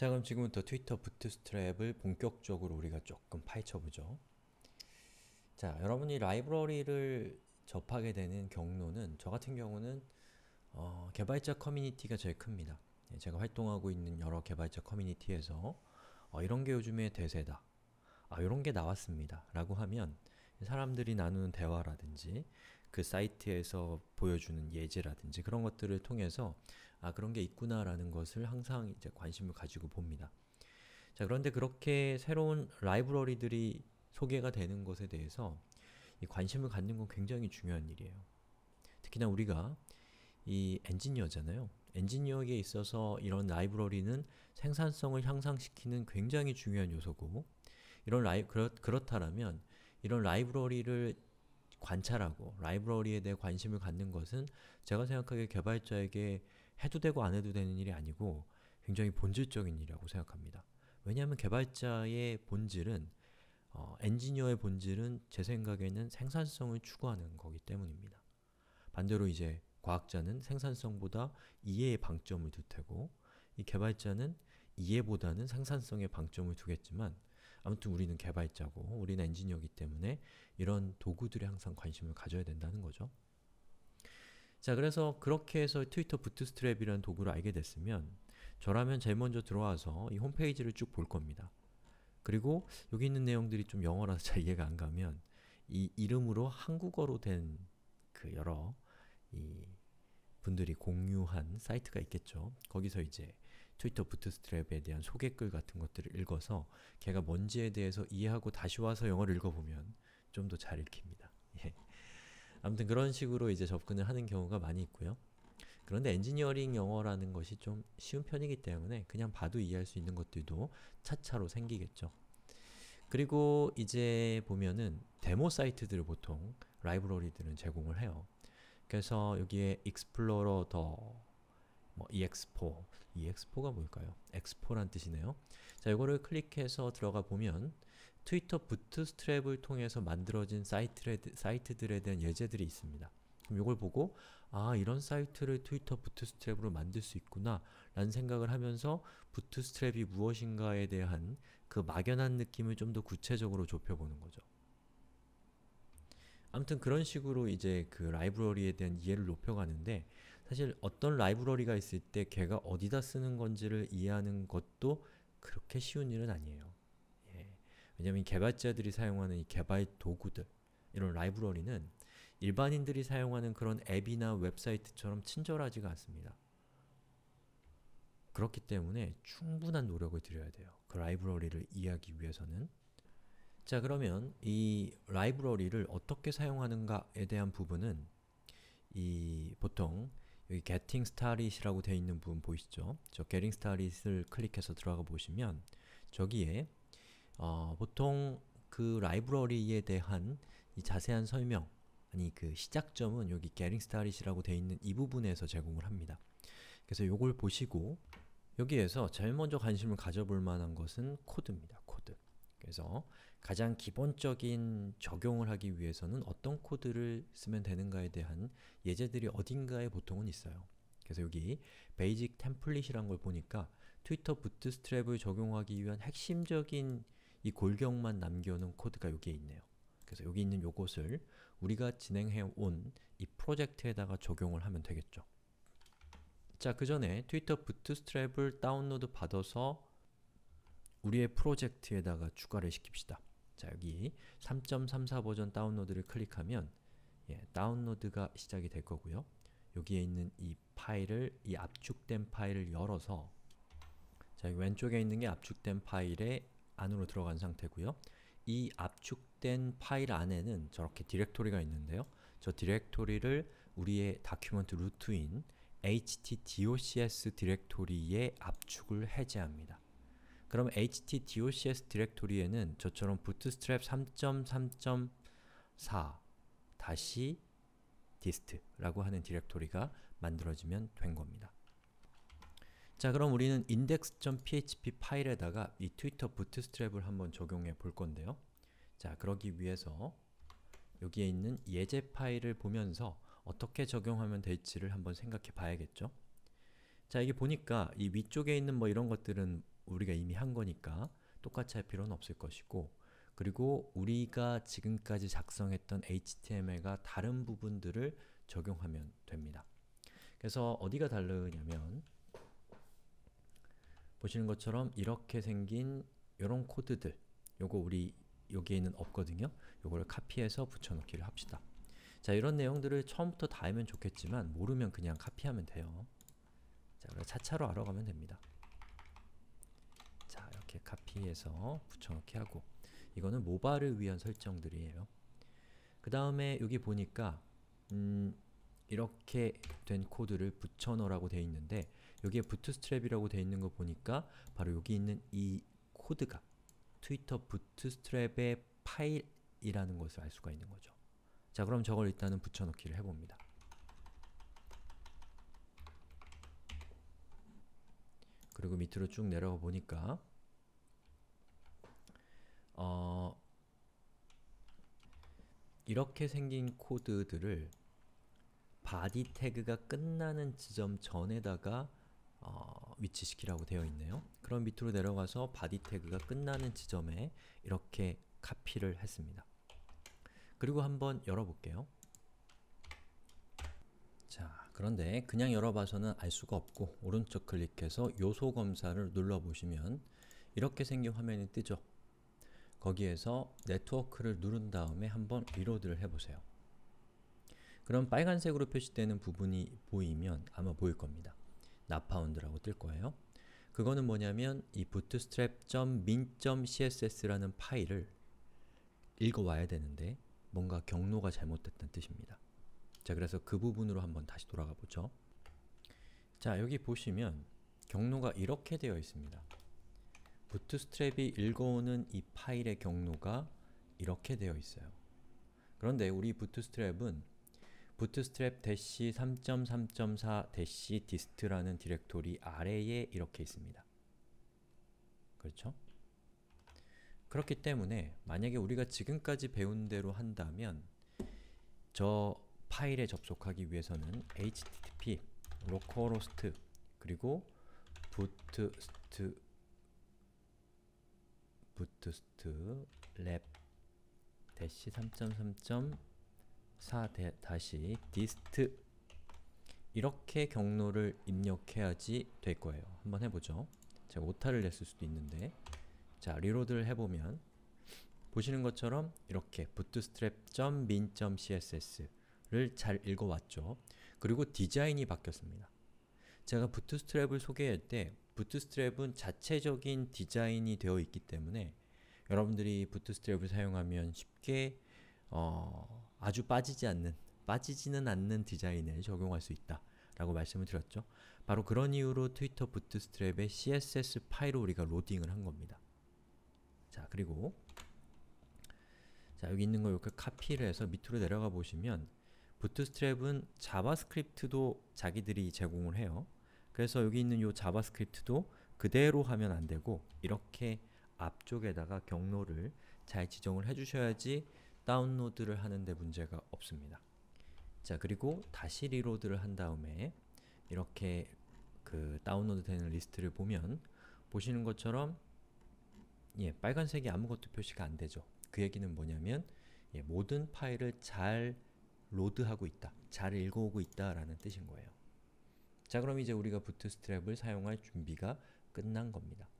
자 그럼 지금부터 트위터 부트스트랩을 본격적으로 우리가 조금 파헤쳐보죠. 자 여러분이 라이브러리를 접하게 되는 경로는 저 같은 경우는 어, 개발자 커뮤니티가 제일 큽니다. 예, 제가 활동하고 있는 여러 개발자 커뮤니티에서 어, 이런 게 요즘에 대세다. 아, 이런 게 나왔습니다. 라고 하면 사람들이 나누는 대화라든지 그 사이트에서 보여주는 예제라든지 그런 것들을 통해서 아 그런 게 있구나라는 것을 항상 이제 관심을 가지고 봅니다. 자 그런데 그렇게 새로운 라이브러리들이 소개가 되는 것에 대해서 관심을 갖는 건 굉장히 중요한 일이에요. 특히나 우리가 이 엔지니어잖아요. 엔지니어에 있어서 이런 라이브러리는 생산성을 향상시키는 굉장히 중요한 요소고 이런 라이 그렇, 그렇다라면 이런 라이브러리를 관찰하고 라이브러리에 대해 관심을 갖는 것은 제가 생각하기에 개발자에게 해도 되고 안 해도 되는 일이 아니고 굉장히 본질적인 일이라고 생각합니다. 왜냐하면 개발자의 본질은 어, 엔지니어의 본질은 제 생각에는 생산성을 추구하는 거기 때문입니다. 반대로 이제 과학자는 생산성보다 이해의 방점을 둘 테고 이 개발자는 이해보다는 생산성에 방점을 두겠지만 아무튼 우리는 개발자고 우리는 엔지니어이기 때문에 이런 도구들에 항상 관심을 가져야 된다는 거죠. 자, 그래서 그렇게 해서 트위터 부트스트랩이라는 도구를 알게 됐으면 저라면 제일 먼저 들어와서 이 홈페이지를 쭉 볼 겁니다. 그리고 여기 있는 내용들이 좀 영어라서 잘 이해가 안 가면 이 이름으로 한국어로 된 그 여러 이 분들이 공유한 사이트가 있겠죠. 거기서 이제 트위터 부트스트랩에 대한 소개글 같은 것들을 읽어서 걔가 뭔지에 대해서 이해하고 다시 와서 영어를 읽어보면 좀 더 잘 읽힙니다. 예. 아무튼 그런 식으로 이제 접근을 하는 경우가 많이 있고요. 그런데 엔지니어링 영어라는 것이 좀 쉬운 편이기 때문에 그냥 봐도 이해할 수 있는 것들도 차차로 생기겠죠. 그리고 이제 보면은 데모 사이트들을 보통 라이브러리들은 제공을 해요. 그래서 여기에 explorer 뭐 expo, expo가 뭘까요? expo란 뜻이네요. 자, 이거를 클릭해서 들어가 보면 트위터 부트스트랩을 통해서 만들어진 사이트에, 사이트들에 대한 예제들이 있습니다. 그럼 이걸 보고 아, 이런 사이트를 트위터 부트스트랩으로 만들 수 있구나 라는 생각을 하면서 부트스트랩이 무엇인가에 대한 그 막연한 느낌을 좀 더 구체적으로 좁혀보는 거죠. 아무튼 그런 식으로 이제 그 라이브러리에 대한 이해를 높여가는데 사실 어떤 라이브러리가 있을 때 걔가 어디다 쓰는 건지를 이해하는 것도 그렇게 쉬운 일은 아니에요. 예. 왜냐면 개발자들이 사용하는 이 개발 도구들, 이런 라이브러리는 일반인들이 사용하는 그런 앱이나 웹사이트처럼 친절하지가 않습니다. 그렇기 때문에 충분한 노력을 들여야 돼요. 그 라이브러리를 이해하기 위해서는. 자 그러면 이 라이브러리를 어떻게 사용하는가에 대한 부분은 이 보통 여기 getting started이라고 되어 있는 부분 보이시죠? 저 getting started을 클릭해서 들어가 보시면 저기에 어, 보통 그 라이브러리에 대한 이 자세한 설명 아니 그 시작점은 여기 getting started이라고 되어 있는 이 부분에서 제공을 합니다. 그래서 요걸 보시고 여기에서 제일 먼저 관심을 가져볼 만한 것은 코드입니다. 코드. 그래서 가장 기본적인 적용을 하기 위해서는 어떤 코드를 쓰면 되는가에 대한 예제들이 어딘가에 보통은 있어요. 그래서 여기 베이직 템플릿이란 걸 보니까 트위터 부트스트랩을 적용하기 위한 핵심적인 이 골격만 남겨놓은 코드가 여기에 있네요. 그래서 여기 있는 요것을 우리가 진행해온 이 프로젝트에다가 적용을 하면 되겠죠. 자, 그 전에 트위터 부트스트랩을 다운로드 받아서 우리의 프로젝트에다가 추가를 시킵시다. 자 여기 3.34 버전 다운로드를 클릭하면 예, 다운로드가 시작이 될 거고요. 여기에 있는 이 파일을 이 압축된 파일을 열어서 자 왼쪽에 있는 게 압축된 파일의 안으로 들어간 상태고요. 이 압축된 파일 안에는 저렇게 디렉토리가 있는데요. 저 디렉토리를 우리의 다큐먼트 루트인 htdocs 디렉토리에 압축을 해제합니다. 그럼 htdocs 디렉토리에는 저처럼 bootstrap 3.3.4 다시 dist라고 하는 디렉토리가 만들어지면 된 겁니다. 자 그럼 우리는 index.php 파일에다가 이 트위터 부트스트랩을 한번 적용해 볼 건데요. 자 그러기 위해서 여기에 있는 예제 파일을 보면서 어떻게 적용하면 될지를 한번 생각해 봐야겠죠? 자 이게 보니까 이 위쪽에 있는 뭐 이런 것들은 우리가 이미 한 거니까 똑같이 할 필요는 없을 것이고 그리고 우리가 지금까지 작성했던 HTML과 다른 부분들을 적용하면 됩니다. 그래서 어디가 다르냐면 보시는 것처럼 이렇게 생긴 이런 코드들 요거 우리 여기에는 없거든요. 요거를 카피해서 붙여넣기를 합시다. 자, 이런 내용들을 처음부터 다 알면 좋겠지만 모르면 그냥 카피하면 돼요. 자, 그럼 차차로 알아가면 됩니다. 이렇게 카피해서 붙여넣기 하고 이거는 모바일을 위한 설정들이에요. 그 다음에 여기 보니까 음, 이렇게 된 코드를 붙여넣으라고 되어 있는데 여기에 부트스트랩이라고 되어 있는 거 보니까 바로 여기 있는 이 코드가 트위터 부트스트랩의 파일이라는 것을 알 수가 있는 거죠. 자 그럼 저걸 일단은 붙여넣기를 해봅니다. 그리고 밑으로 쭉 내려가 보니까 이렇게 생긴 코드들을 body 태그가 끝나는 지점 전에다가 어, 위치시키라고 되어 있네요. 그럼 밑으로 내려가서 body 태그가 끝나는 지점에 이렇게 카피를 했습니다. 그리고 한번 열어볼게요. 자, 그런데 그냥 열어봐서는 알 수가 없고 오른쪽 클릭해서 요소 검사를 눌러보시면 이렇게 생긴 화면이 뜨죠. 거기에서 네트워크를 누른 다음에 한번 리로드를 해보세요. 그럼 빨간색으로 표시되는 부분이 보이면 아마 보일 겁니다. 나파운드라고 뜰 거예요. 그거는 뭐냐면 이 bootstrap.min.css라는 파일을 읽어와야 되는데 뭔가 경로가 잘못됐다는 뜻입니다. 자, 그래서 그 부분으로 한번 다시 돌아가 보죠. 자, 여기 보시면 경로가 이렇게 되어 있습니다. 부트스트랩이 읽어오는 이 파일의 경로가 이렇게 되어 있어요. 그런데 우리 부트스트랩은 bootstrap-3.3.4-dist라는 디렉토리 아래에 이렇게 있습니다. 그렇죠? 그렇기 때문에 만약에 우리가 지금까지 배운 대로 한다면 저 파일에 접속하기 위해서는 http localhost 그리고 bootstrap 부트스트 랩 대시 3.3.4 다시 디스트 이렇게 경로를 입력해야지 될 거예요. 한번 해보죠. 제가 오타를 냈을 수도 있는데 자, 리로드를 해보면 보시는 것처럼 이렇게 bootstrap.min.css를 잘 읽어왔죠. 그리고 디자인이 바뀌었습니다. 제가 부트스트랩을 소개할 때 부트스트랩은 자체적인 디자인이 되어 있기 때문에 여러분들이 부트스트랩을 사용하면 쉽게 어, 아주 빠지지 않는, 빠지지는 않는 디자인을 적용할 수 있다 라고 말씀을 드렸죠. 바로 그런 이유로 트위터 부트스트랩의 css 파일을 우리가 로딩을 한 겁니다. 자, 그리고 자, 여기 있는 거 이렇게 카피를 해서 밑으로 내려가 보시면 부트스트랩은 자바스크립트도 자기들이 제공을 해요. 그래서 여기 있는 요 자바스크립트도 그대로 하면 안 되고 이렇게 앞쪽에다가 경로를 잘 지정을 해주셔야지 다운로드를 하는데 문제가 없습니다. 자 그리고 다시 리로드를 한 다음에 이렇게 그 다운로드 되는 리스트를 보면 보시는 것처럼 예, 빨간색이 아무것도 표시가 안 되죠. 그 얘기는 뭐냐면 예, 모든 파일을 잘 로드하고 있다, 잘 읽어오고 있다 라는 뜻인 거예요. 자 그럼 이제 우리가 부트스트랩을 사용할 준비가 끝난 겁니다.